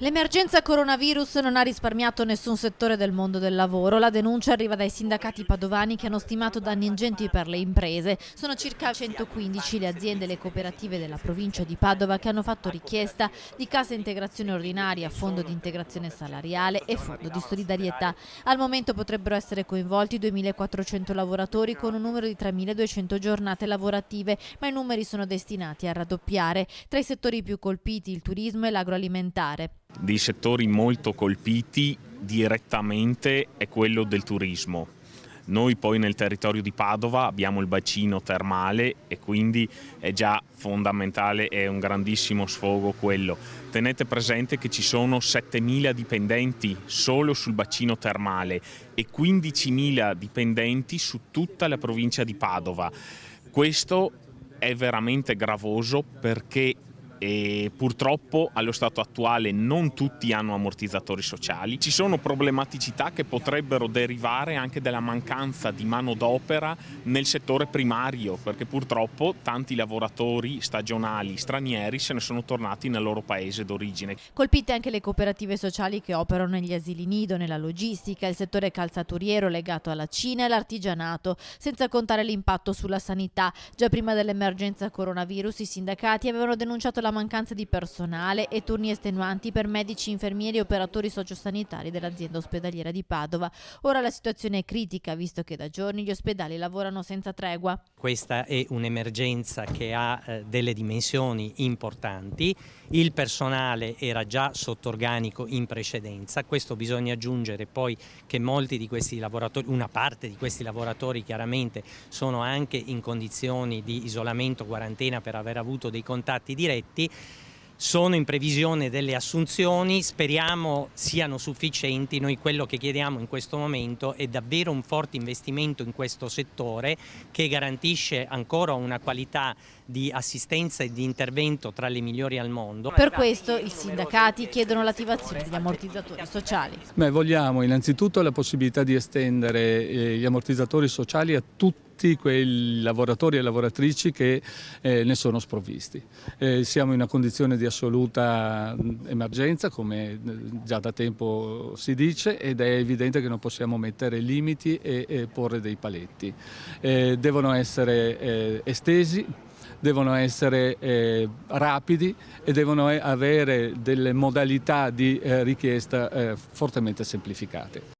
L'emergenza coronavirus non ha risparmiato nessun settore del mondo del lavoro. La denuncia arriva dai sindacati padovani che hanno stimato danni ingenti per le imprese. Sono circa 115 le aziende e le cooperative della provincia di Padova che hanno fatto richiesta di casa integrazione ordinaria, fondo di integrazione salariale e fondo di solidarietà. Al momento potrebbero essere coinvolti 2.400 lavoratori con un numero di 3.200 giornate lavorative, ma i numeri sono destinati a raddoppiare. Tra i settori più colpiti il turismo e l'agroalimentare dei settori molto colpiti direttamente è quello del turismo. Noi poi nel territorio di Padova abbiamo il bacino termale e quindi è già fondamentale, è un grandissimo sfogo quello. Tenete presente che ci sono 7.000 dipendenti solo sul bacino termale e 15.000 dipendenti su tutta la provincia di Padova. Questo è veramente gravoso perché e purtroppo allo stato attuale non tutti hanno ammortizzatori sociali. Ci sono problematicità che potrebbero derivare anche dalla mancanza di manodopera nel settore primario, perché purtroppo tanti lavoratori stagionali stranieri se ne sono tornati nel loro paese d'origine. Colpite anche le cooperative sociali che operano negli asili nido, nella logistica, il settore calzaturiero legato alla Cina e l'artigianato, senza contare l'impatto sulla sanità. Già prima dell'emergenza coronavirus i sindacati avevano denunciato la la mancanza di personale e turni estenuanti per medici, infermieri e operatori sociosanitari dell'azienda ospedaliera di Padova. Ora la situazione è critica, visto che da giorni gli ospedali lavorano senza tregua. Questa è un'emergenza che ha eh, delle dimensioni importanti. Il personale era già sotto organico in precedenza, questo bisogna aggiungere poi che molti di questi lavoratori, una parte di questi lavoratori chiaramente sono anche in condizioni di isolamento, quarantena per aver avuto dei contatti diretti impiegati. Sono in previsione delle assunzioni, speriamo siano sufficienti, noi quello che chiediamo in questo momento è davvero un forte investimento in questo settore che garantisce ancora una qualità di assistenza e di intervento tra le migliori al mondo. Per questo i sindacati chiedono l'attivazione degli ammortizzatori sociali. Beh, vogliamo innanzitutto la possibilità di estendere eh, gli ammortizzatori sociali a tutti tutti quei lavoratori e lavoratrici che eh, ne sono sprovvisti. Eh, siamo in una condizione di assoluta emergenza, come già da tempo si dice, ed è evidente che non possiamo mettere limiti e, e porre dei paletti. Eh, devono essere eh, estesi devono essere eh, rapidi e devono avere delle modalità di eh, richiesta eh, fortemente semplificate.